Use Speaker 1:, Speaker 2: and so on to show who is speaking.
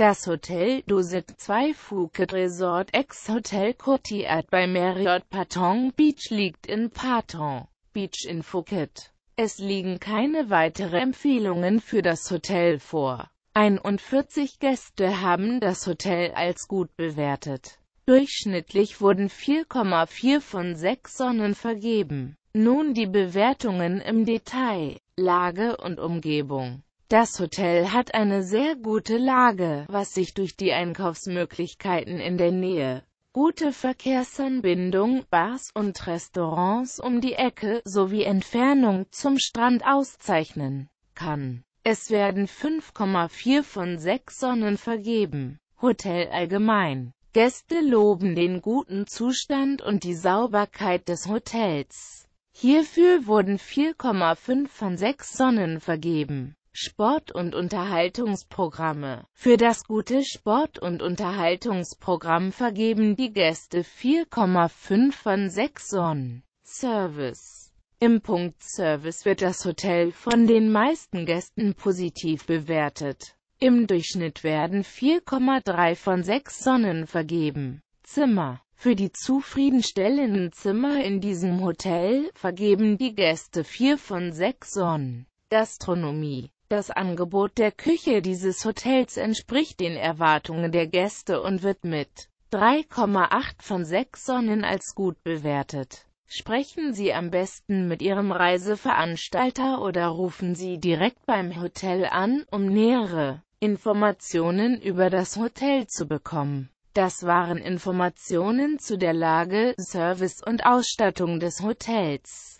Speaker 1: Das Hotel Dusit 2 Phuket Resort ex Hotel Courtyard bei Marriott Patong Beach liegt in Patong Beach in Phuket. Es liegen keine weiteren Empfehlungen für das Hotel vor. 41 Gäste haben das Hotel als gut bewertet. Durchschnittlich wurden 4,4 von 6 Sonnen vergeben. Nun die Bewertungen im Detail, Lage und Umgebung. Das Hotel hat eine sehr gute Lage, was sich durch die Einkaufsmöglichkeiten in der Nähe, gute Verkehrsanbindung, Bars und Restaurants um die Ecke sowie Entfernung zum Strand auszeichnen kann. Es werden 5,4 von 6 Sonnen vergeben. Hotel allgemein. Gäste loben den guten Zustand und die Sauberkeit des Hotels. Hierfür wurden 4,5 von 6 Sonnen vergeben. Sport- und Unterhaltungsprogramme. Für das gute Sport- und Unterhaltungsprogramm vergeben die Gäste 4,5 von 6 Sonnen. Service. Im Punkt Service wird das Hotel von den meisten Gästen positiv bewertet. Im Durchschnitt werden 4,3 von 6 Sonnen vergeben. Zimmer. Für die zufriedenstellenden Zimmer in diesem Hotel vergeben die Gäste 4 von 6 Sonnen. Gastronomie das Angebot der Küche dieses Hotels entspricht den Erwartungen der Gäste und wird mit 3,8 von 6 Sonnen als gut bewertet. Sprechen Sie am besten mit Ihrem Reiseveranstalter oder rufen Sie direkt beim Hotel an, um nähere Informationen über das Hotel zu bekommen. Das waren Informationen zu der Lage, Service und Ausstattung des Hotels.